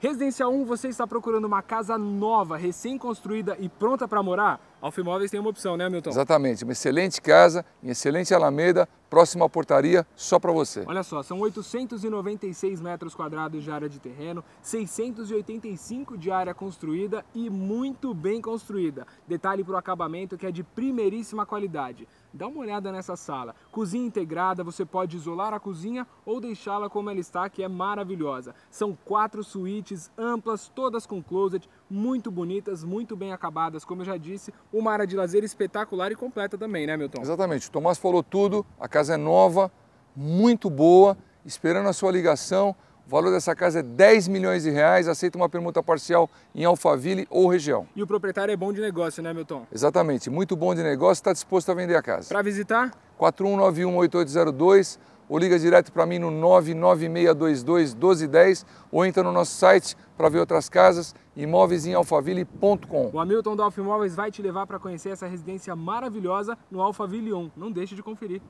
Residencial 1, você está procurando uma casa nova, recém-construída e pronta para morar? Alfimóveis tem uma opção, né, Milton? Exatamente, uma excelente casa, em excelente alameda, próxima à portaria, só para você. Olha só, são 896 metros quadrados de área de terreno, 685 de área construída e muito bem construída. Detalhe para o acabamento que é de primeiríssima qualidade. Dá uma olhada nessa sala. Cozinha integrada, você pode isolar a cozinha ou deixá-la como ela está, que é maravilhosa. São quatro suítes amplas, todas com closet, muito bonitas, muito bem acabadas, como eu já disse, uma área de lazer espetacular e completa também, né, Milton? Exatamente. O Tomás falou tudo. A casa é nova, muito boa, esperando a sua ligação. O valor dessa casa é 10 milhões de reais, aceita uma permuta parcial em Alphaville ou região. E o proprietário é bom de negócio, né, Milton? Exatamente, muito bom de negócio, está disposto a vender a casa. Para visitar? 41918802 ou liga direto para mim no 996221210 ou entra no nosso site para ver outras casas, Alfaville.com. O Hamilton da Alfimóveis vai te levar para conhecer essa residência maravilhosa no Alphaville 1. Não deixe de conferir.